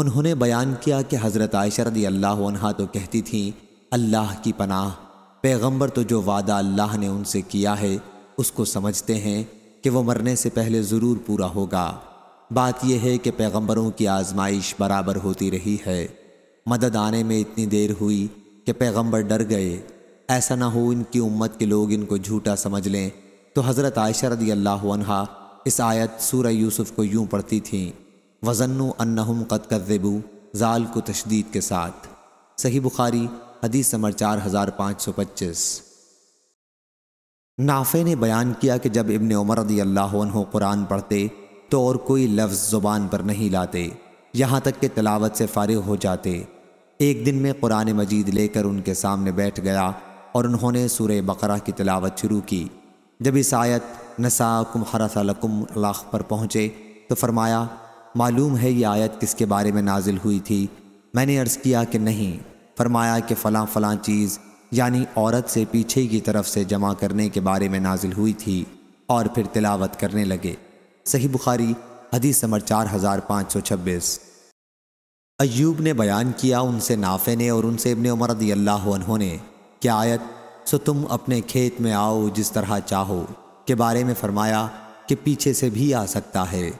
उन्होंने बयान किया कि हज़रत आयशा रदी अल्लाह अनहा तो कहती थी अल्लाह की पनाह पैगंबर तो जो वादा अल्लाह ने उनसे किया है उसको समझते हैं कि वो मरने से पहले ज़रूर पूरा होगा बात यह है कि पैगंबरों की आजमाइश बराबर होती रही है मदद आने में इतनी देर हुई कि पैगंबर डर गए ऐसा ना हो इनकी उम्मत के लोग इनको झूठा समझ लें तो हज़रत आयशा रदी अल्लाह इस आयत सूर यूसुफ़ को यूं पढ़ती थीं वज़नु अनहम कद कदबू जाल को तशदीद के साथ सही बुखारी हदीस नंबर चार हज़ार पाँच सौ पच्चीस नाफे ने बयान किया कि जब इबन उमर अल्लाहु कुरान पढ़ते तो और कोई लफ्ज़ ज़ुबान पर नहीं लाते यहाँ तक कि तलावत से फ़ारिग हो जाते एक दिन में कुरान मजीद लेकर उनके सामने बैठ गया और उन्होंने सूर बकरा की तलावत शुरू की जब इस आयत नसाकुम हरसलकुम लाख पर पहुँचे तो फरमाया मालूम है ये आयत किसके बारे में नाजिल हुई थी मैंने अर्ज़ किया कि नहीं फरमाया कि फ़लाँ फ़लाँ चीज़ यानी औरत से पीछे की तरफ से जमा करने के बारे में नाजिल हुई थी और फिर तिलावत करने लगे सही बुखारी हदीस नंबर चार हज़ार पाँच सौ छब्बीस अयूब ने बयान किया उनसे नाफे ने और उनसे इबन उमर रदी अल्लाह ने क्या आयत सो तुम अपने खेत में आओ जिस तरह चाहो के बारे में फरमाया कि पीछे से भी आ सकता है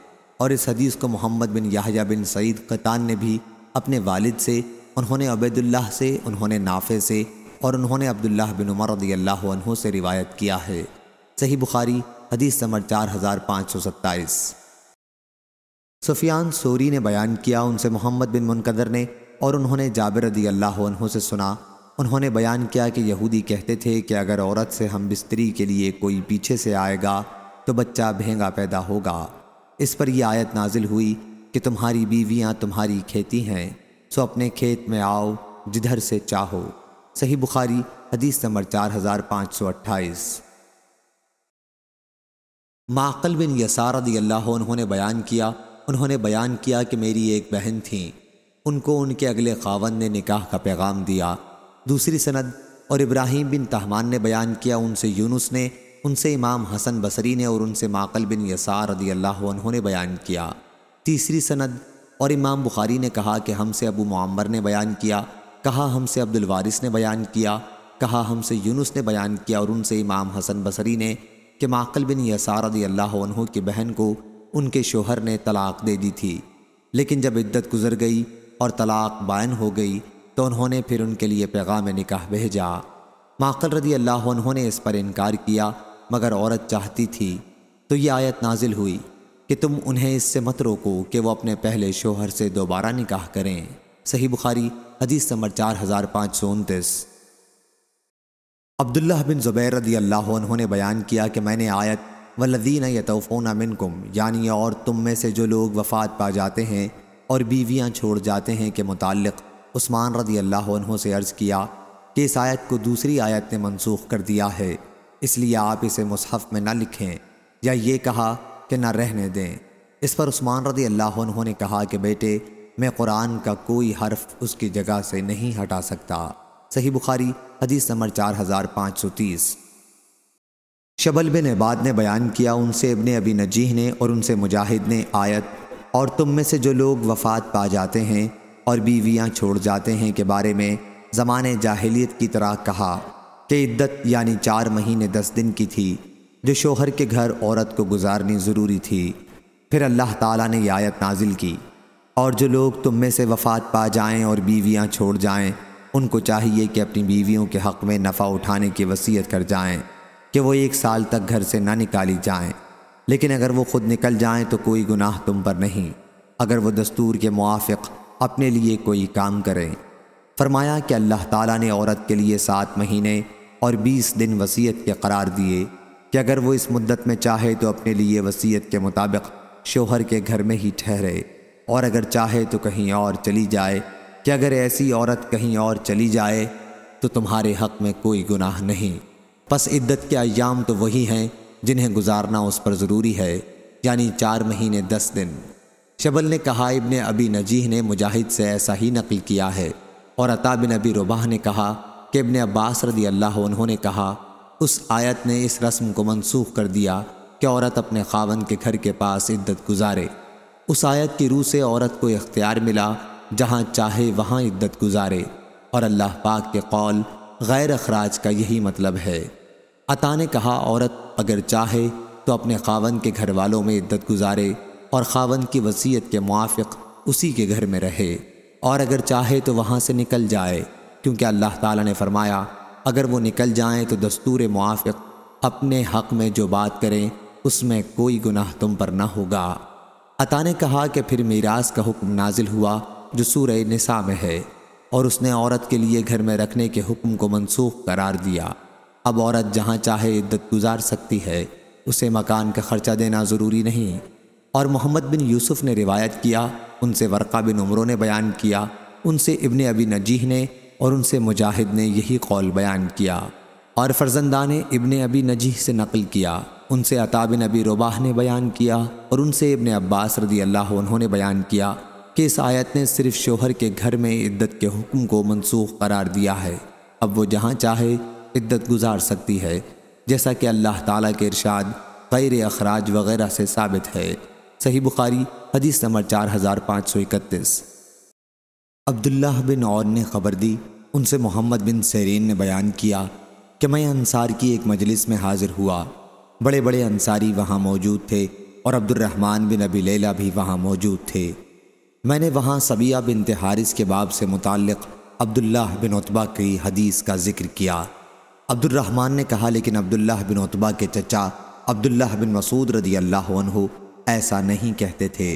और इस हदीस को मोहम्मद बिन याहया बिन सईद कतान ने भी अपने वालिद से उन्होंने अबैदुल्लाह से उन्होंने नाफे से और उन्होंने अब्दुल्लाह बिन उमर रदील्ला से रिवायत किया है सही बुखारी हदीस नंबर चार हज़ार पाँच सौ सत्ताईस सुफियान सोरी ने बयान किया उनसे मोहम्मद बिन मुनकदर ने और उन्होंने जाबिर रदी अल्लाह से सुना उन्होंने बयान किया कि यहूदी कहते थे कि अगर औरत से हम बिस्तरी के लिए कोई पीछे से आएगा तो बच्चा भेंगा पैदा होगा इस पर यह आयत नाजिल हुई कि तुम्हारी बीवियां तुम्हारी खेती हैं सो अपने खेत में आओ जिधर से चाहो सही बुखारी हदीस नंबर चार हज़ार पाँच सौ अट्ठाईस माकल बिन यसार अल्लाह उन्होंने बयान किया उन्होंने बयान किया कि मेरी एक बहन थी उनको उनके अगले खावन ने निकाह का पैगाम दिया दूसरी सनद और इब्राहिम बिन तहमान ने बयान किया उनसे यूनुस ने उनसे इमाम हसन बसरी ने और उनसे माकल बिन यसार रदी अल्लाह ने बयान किया तीसरी सनद और इमाम बुखारी ने कहा कि हमसे अबू मामर ने बयान किया कहा हमसे अब्दुलवारिस ने बयान किया कहा हमसे यूनुस ने बयान किया और उनसे इमाम हसन बसरी ने कि माकल बिन यसार रदी अल्लाह की बहन को उनके शोहर ने तलाक दे दी थी लेकिन जब इद्दत गुजर गई और तलाक बायन हो गई तो उन्होंने फिर उनके लिए पैगाम निकाह भेजा माकल रदी अल्लाह ने इस पर इनकार किया मगर औरत चाहती थी तो ये आयत नाजिल हुई कि तुम उन्हें इससे मत रोको कि वो अपने पहले शोहर से दोबारा निकाह करें सही बुखारी हदीस नंबर चार हज़ार पाँच सौ उनतीस अब्दुल्ला बिन ज़ुबैर रदी अल्लाह ने बयान किया कि मैंने आयत तोफ़ोन अमिन मिनकुम यानि और तुम में से जो लोग वफात पा जाते हैं और बीवियाँ छोड़ जाते हैं के मुतल उस्मान रदी अल्लाह से अर्ज़ किया कि इस आयत को दूसरी आयत ने मनसूख कर दिया है इसलिए आप इसे मुसहफ़ में ना लिखें या ये कहा कि ना रहने दें इस पर उस्मान रदी अल्लाह उन्होंने कहा कि बेटे मैं कुरान का कोई हर्फ उसकी जगह से नहीं हटा सकता सही बुखारी हदीस नंबर चार हज़ार पाँच सौ तीस शबल बिन इबाद ने बयान किया उनसे इबन अबी नजीह ने और उनसे मुजाहिद ने आयत और तुम में से जो लोग वफात पा जाते हैं और बीवियाँ छोड़ जाते हैं के बारे में ज़माने जाहिलियत की तरह कहा तेदत यानी चार महीने दस दिन की थी जो शोहर के घर औरत को गुजारनी ज़रूरी थी फिर अल्लाह ताला ने यह आयत नाजिल की और जो लोग तुम में से वफात पा जाएं और बीवियां छोड़ जाएं उनको चाहिए कि अपनी बीवियों के हक़ में नफ़ा उठाने की वसीयत कर जाएं कि वो एक साल तक घर से ना निकाली जाएं लेकिन अगर वो ख़ुद निकल जाएं तो कोई गुनाह तुम पर नहीं अगर वो दस्तूर के मुआफ़ अपने लिए कोई काम करें फरमाया कि अल्लाह ताला ने औरत के लिए सात महीने और बीस दिन वसीयत के करार दिए कि अगर वो इस मुद्दत में चाहे तो अपने लिए वसीयत के मुताबिक शोहर के घर में ही ठहरे और अगर चाहे तो कहीं और चली जाए कि अगर ऐसी औरत कहीं और चली जाए तो तुम्हारे हक में कोई गुनाह नहीं बस इद्दत के अयाम तो वही हैं जिन्हें गुजारना उस पर ज़रूरी है यानी चार महीने दस दिन शबल ने कहा इबन अबी नजीह ने मुजाहिद से ऐसा ही नकल किया है और अताबिन अबी रुबाह ने कहा कि अब्बास रदी अल्लाह उन्होंने कहा उस आयत ने इस रस्म को मनसूख कर दिया कि औरत अपने खावन के घर के पास इद्दत गुजारे उस आयत की रूह से औरत को इख्तियार मिला जहाँ चाहे वहाँ इद्दत गुजारे और अल्लाह पाक के कौल गैर अखराज का यही मतलब है अता ने कहा औरत अगर चाहे तो अपने खावन के घर वालों में इद्दत गुजारे और खावन की वसीयत के मुआफ़ उसी के घर में रहे और अगर चाहे तो वहाँ से निकल जाए क्योंकि अल्लाह ताला ने फरमाया अगर वो निकल जाएं तो दस्तूर मुआफ़ अपने हक़ में जो बात करें उसमें कोई गुनाह तुम पर ना होगा अता ने कहा कि फिर मीरास का हुक्म नाजिल हुआ जो सूर नसा में है और उसने औरत के लिए घर में रखने के हुक्म को मनसूख करार दिया अब औरत जहाँ चाहे इद्दत गुजार सकती है उसे मकान का ख़र्चा देना ज़रूरी नहीं और मोहम्मद बिन यूसुफ़ ने रिवायत किया उनसे वर्का बिन उमरों ने बयान किया उनसे इब्ने अबी नजीह ने और उनसे मुजाहिद ने यही कौल बयान किया और ने इबन अबी नजीह से नकल किया उनसे अताबिन अबी रुबाह ने बयान किया और उनसे इबन अब्बास रदी अल्लाह उन्होंने बयान किया कि इस आयत ने सिर्फ शोहर के घर में इद्दत के हुक्म को मनसूख करार दिया है अब वो जहाँ चाहे इद्दत गुजार सकती है जैसा कि अल्लाह ताला के इरशाद गैर अखराज वगैरह से साबित है सही बुखारी हदीस नंबर चार हज़ार पाँच सौ इकतीस अब्दुल्लाह बिन और ने ख़बर दी उनसे मोहम्मद बिन सरीन ने बयान किया कि मैं अंसार की एक मजलिस में हाज़िर हुआ बड़े बड़े अंसारी वहाँ मौजूद थे और अब्दुलरहमान बिन अबी लेला भी वहाँ मौजूद थे मैंने वहाँ सबिया बिन तिहारिस के बाब से मुतक़ अब्दुल्लाह बिन उतबा की हदीस का जिक्र किया अब्दुलरहमान ने कहा लेकिन अब्दुल्लाह बिन उतबा के चचा अब्दुल्लाह बिन मसूद रदी अल्लाह ऐसा नहीं कहते थे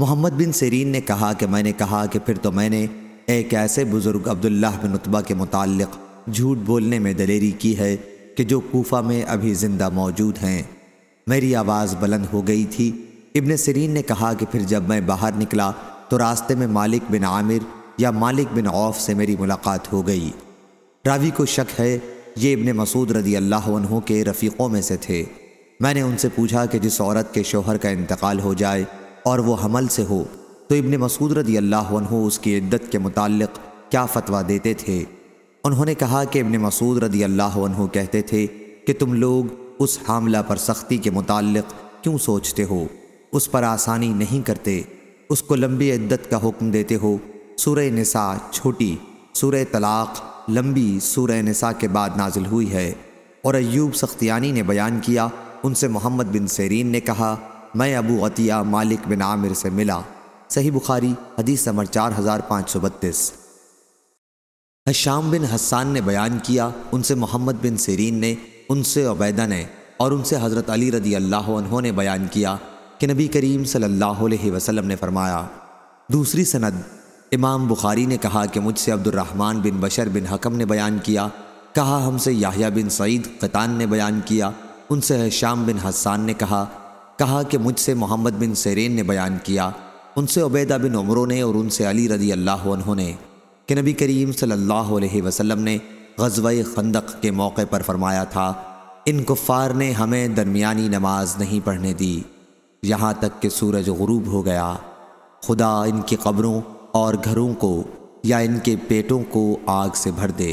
मोहम्मद बिन सरीन ने कहा कि मैंने कहा कि फिर तो मैंने एक ऐसे बुज़ुर्ग अब्दुल्ला बिन उतबा के मुतल झूठ बोलने में दलेरी की है कि जो कोफा में अभी ज़िंदा मौजूद हैं मेरी आवाज़ बुलंद हो गई थी इबन सरीन ने कहा कि फिर जब मैं बाहर निकला तो रास्ते में मालिक बिन आमिर या मालिक बिन औफ से मेरी मुलाकात हो गई रावी को शक है ये इबन मसूद रदी अल्लाह के रफ़ीक़ों में से थे मैंने उनसे पूछा कि जिस औरत के शोहर का इंतकाल हो जाए और वो हमल से हो तो इबन मसूद रदी अल्लाह उसकी इद्दत के मुतालिक क्या फ़तवा देते थे उन्होंने कहा कि इबन मसूद रदी अल्लाह कहते थे कि तुम लोग उस हमला पर सख्ती के मुतालिक क्यों सोचते हो उस पर आसानी नहीं करते उसको लंबी इद्दत का हुक्म देते हो सूर्य नसा छोटी सूर्य तलाक़ लंबी सूर्य नसा के बाद नाजिल हुई है और अयूब सख्तियानी ने बयान किया उनसे मोहम्मद बिन सरीन ने कहा मैं अबू अतिया मालिक बिन आमिर से मिला सही बुखारी हदीस नंबर चार हज़ार पाँच सौ बत्तीस हशाम बिन हसान ने बयान किया उनसे मोहम्मद बिन सरीन ने उनसे अबैदा ने और उनसे हज़रत अली रदी अल्लाह ने बयान किया कि नबी करीम सल्लल्लाहु अलैहि वसल्लम ने फरमाया दूसरी सनद इमाम बुखारी ने कहा कि मुझसे अब्दुलरहमान बिन बशर बिन हकम ने बयान किया कहा हमसे याहिया बिन सईद क़तान ने बयान किया उनसे हशाम बिन हसान ने कहा कहा कि मुझसे मोहम्मद बिन सरेन ने बयान किया उनसे उबैदा बिन उमरों ने और उनसे अली रदी अल्लाह उन्होंने कि नबी करीम सल्लल्लाहु अलैहि वसल्लम ने गजवा खंदक के मौके पर फरमाया था इन कुफ़ार ने हमें दरमियानी नमाज नहीं पढ़ने दी यहाँ तक कि सूरज गरूब हो गया खुदा इनकी कब्रों और घरों को या इनके पेटों को आग से भर दे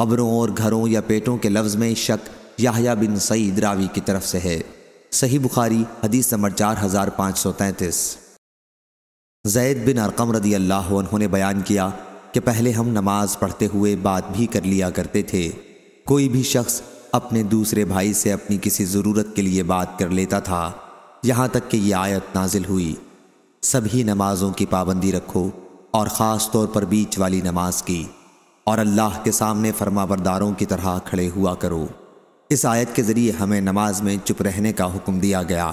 कब्रों और घरों या पेटों के लफ्ज़ में शक याहिया बिन सईद रावी की तरफ से है सही बुखारी हदीस नंबर चार हज़ार पाँच सौ तैंतीस जैद बिन अरकम रदी अल्लाह ने बयान किया कि पहले हम नमाज पढ़ते हुए बात भी कर लिया करते थे कोई भी शख्स अपने दूसरे भाई से अपनी किसी ज़रूरत के लिए बात कर लेता था यहाँ तक कि यह आयत नाजिल हुई सभी नमाजों की पाबंदी रखो और ख़ास तौर पर बीच वाली नमाज की और अल्लाह के सामने फर्माबरदारों की तरह खड़े हुआ करो इस आयत के ज़रिए हमें नमाज में चुप रहने का हुक्म दिया गया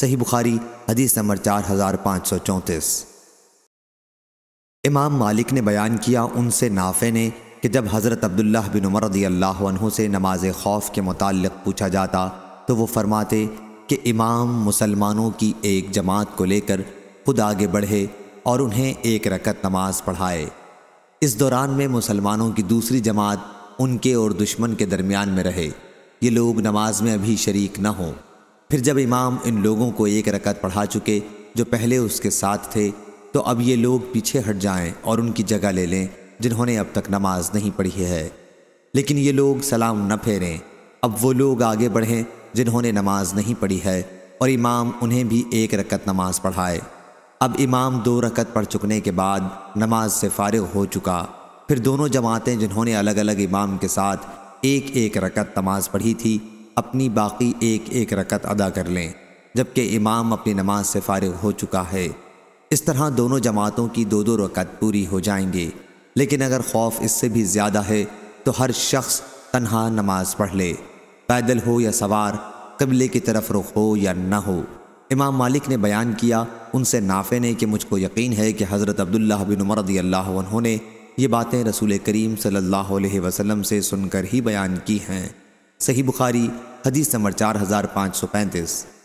सही बुखारी हदीस नंबर चार हज़ार पाँच सौ चौंतीस इमाम मालिक ने बयान किया उनसे नाफे ने कि जब हज़रत अब्दुल्ला बिन उमर अल्लाह से नमाज खौफ के मुतल पूछा जाता तो वो फरमाते कि इमाम मुसलमानों की एक जमात को लेकर खुद आगे बढ़े और उन्हें एक रकत नमाज पढ़ाए इस दौरान में मुसलमानों की दूसरी जमात उनके और दुश्मन के दरमियान में रहे ये लोग नमाज में अभी शरीक न हों फिर जब इमाम इन लोगों को एक रकत पढ़ा चुके जो पहले उसके साथ थे तो अब ये लोग पीछे हट जाएं और उनकी जगह ले लें जिन्होंने अब तक नमाज नहीं पढ़ी है लेकिन ये लोग सलाम न फेरें अब वो लोग आगे बढ़ें जिन्होंने नमाज नहीं पढ़ी है और इमाम उन्हें भी एक रकत नमाज पढ़ाए अब इमाम दो रकत पढ़ चुकने के बाद नमाज से फारग हो चुका फिर दोनों जमातें जिन्होंने अलग अलग इमाम के साथ एक एक रकत नमाज पढ़ी थी अपनी बाकी एक एक रकत अदा कर लें जबकि इमाम अपनी नमाज से फारग हो चुका है इस तरह दोनों जमातों की दो दो रकत पूरी हो जाएंगे लेकिन अगर खौफ इससे भी ज़्यादा है तो हर शख्स तनहा नमाज पढ़ ले पैदल हो या सवार कबले की तरफ रुख हो या न हो इमाम मालिक ने बयान किया उनसे नाफे ने कि मुझको यकीन है कि हज़रत अब्दुल्ला बिन उमर अल्लाह ने ये बातें रसूल करीम सल्लल्लाहु अलैहि वसल्लम से सुनकर ही बयान की हैं सही बुखारी हदीस नंबर चार हज़ार पाँच सौ पैंतीस